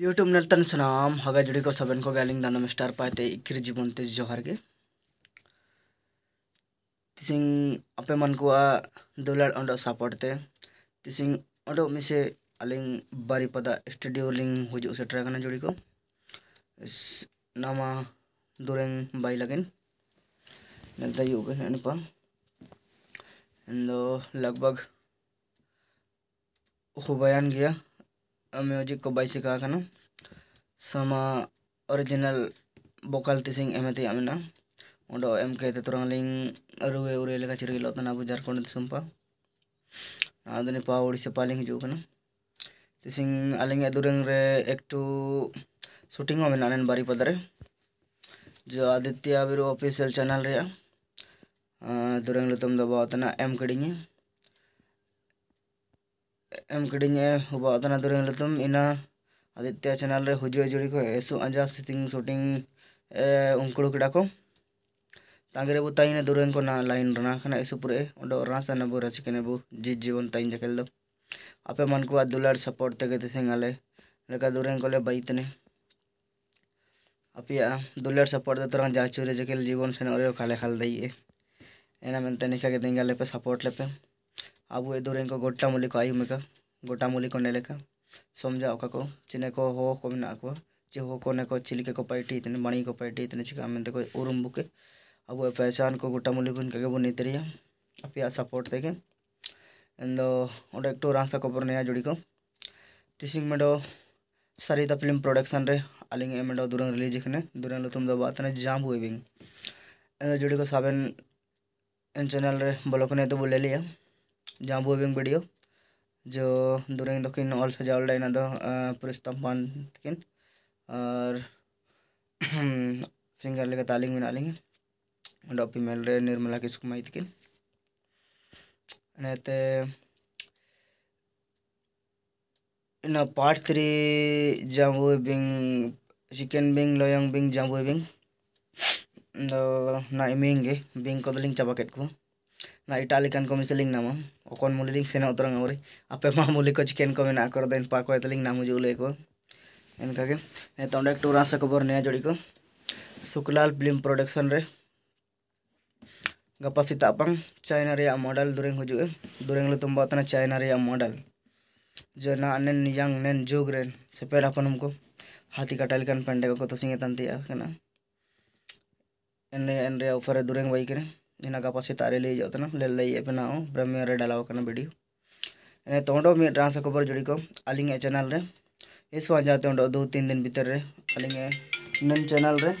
YouTube नेतन सनाम हगा जुड़ी को सबन को गैलिंग दानम स्टार पाते इक्र जीवन तेज जोहर के तीसिंग अपे मन को आ दुलार अंडो सपोर्ट ते तीसिंग अंडो मिसे अलिंग बारीपदा स्टूडियो लिंग हो जो उसे ट्रैक ना जुड़ी को नामा दुरंग बाई लगेन नेता यू के नहीं पा इन्दो लगभग हो बयान गया म्यूजिक को bai sikha kana sama original vocal tising emati amena ondo mk te torang ling ruwe ure leka chirgi lo tana bujar kon disum pa adani pa odisha paling hiju kana tising aling adureng re ektu shooting hobe nanen bari padare जो आदित्य बिरो official channel रे दुरंग तुम दबाव तना M कड़िंगे ᱮᱢ ᱠᱤᱫᱤᱧᱟᱭ ᱦᱚᱵᱟ ᱟᱛᱱᱟ ᱫᱩᱨᱤᱝ ᱞᱟᱛᱩᱢ ᱤᱱᱟ ᱟᱫᱤᱛᱛᱟ channel ᱨᱮ ᱦᱩᱡᱩᱜ ᱡᱩᱲᱤ ᱠᱚ ᱮᱥᱩ ᱟᱸᱡᱟ ᱥᱤᱛᱤᱝ ᱥᱩᱴᱤᱝ ᱩᱱᱠᱩᱲᱩ ᱠᱤᱰᱟ ᱠᱚ तांगरे बु ताइन को ना लाइन रहा खना इसु पुरे ओडो रासा रचिके नबु जी जीवन ताइन जकेल दो आपे मन को दुलार सपोर्ट ते गते सिंगाले लेका को ले बाइतने अपिया दुलार सपोर्ट तरह जाचुरे जकेल जीवन सेन ओरे खाले खाल दइए एना मेनते निका के देंगे लेपे सपोर्ट लेपे अब को गोटा मुलिक आयुमिक गोटा मुलिक समझा का को चिने को हो को मना को चे हो को ने को चिलके को पैटी इतने मणि को पैटी इतने चिका मेन देखो उरुम बुके अब पहचान को गोटा मुलिक बनके बुनी तेरिया अब या सपोर्ट देखे इन दो और एक तो रास्ता कोपर नया जुड़ी को तीसिंग में डो सारी फिल्म प्रोडक्शन रे अलिंग एम डो दुरंग रिलीज खने दुरंग लो तुम दो बात ने जाम हुए बिंग जुड़ी को साबिन इन चैनल रे बलोकने तो बोले लिया ᱡᱟᱦᱟᱸ ᱵᱳᱭᱵᱤᱝ वीडियो जो दूर दकिन ऑल से जावल डाइन दो पुरुषोत्तम पान तकिन और तो, सिंगर लेकर तालिंग बना लेंगे डॉपी मेल रे निर्मला किसको माई तकिन ते तो, ना पार्ट थ्री जाम्बो बिंग चिकन बिंग लोयंग बिंग जाम्बो बिंग तो ना इमेंगे बिंग को दलिंग चबाकेट को ना इटालिकन को मिसलिंग नामा अकन ᱢᱩᱞᱤ ᱞᱤᱧ ᱥᱮᱱ ᱩᱛᱟᱹᱨᱟ ᱢᱮ ᱟᱯᱮ ᱢᱟ को ᱠᱚ ᱪᱤᱠᱮᱱ ᱠᱚ ᱢᱮᱱᱟᱜ ᱠᱚ ᱨᱮᱫᱚ ᱯᱟ ᱠᱚ इनका के एक टूर आशा खबर नया जोड़ी को सुकलाल फिल्म प्रोडक्शन रे गपा सीतापंग चाइना रे मॉडल दुरेंग हजू दुरेंग तुम्बा तना चाइना रे मॉडल जो ना अनेन यांग नेन जोग रेन से पेड़ अपन हमको हाथी कटाल कन को तो सिंगे तंती एन ऑफर दुरेंग बाई करें इनका पास तारे ले जाओ ना ले लिया अपना ब्रह्मी और डालाओ करना वीडियो इन्हें तोड़ो मैं ड्रांस खबर जुड़ी को अलिंग चैनल रे इस वन जाते हो दो तीन दिन भीतर रे अलिंग इन चैनल रे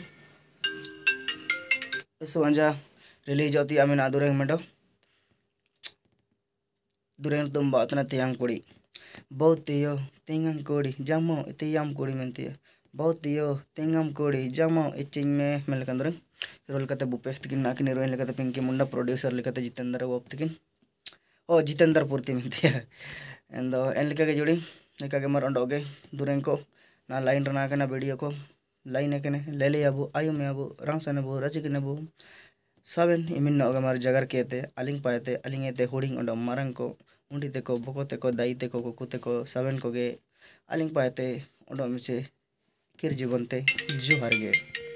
इस वन जा रिलीज होती अमीन दूर मेडो दूर तुम बात ना तेयंग कुड़ी बहुत तीयो तेंगम कुड़ी जमो तेयम कुड़ी मनती है बहुत तीयो तेंगम कुड़ी जमो इच्छी में मिलकर भूपेश बुपेस्तिकिन नाकि हीरोइन लिखते पिंकी मुंडा प्रोड्यूसर लिखते जितेंद्र गोप गोप्तिकिन ओ जितेंद्र पूर्ति मिलती है एंदो एन लिखा जुड़ी लिखा के मरंड हो गए को ना लाइन रना के ना वीडियो को लाइन है कने ले ले अबू आयु में अब अबू रामसन अबू रचिक अबू साबेन इमिन होगा मारे जगर के अलिंग पाए अलिंग ते होडिंग उंडो मरंग को उंडी ते को बको को दाई ते को कुकु ते को साबेन को गे अलिंग पाए ते उंडो मिसे किर जीवन ते जोहार गे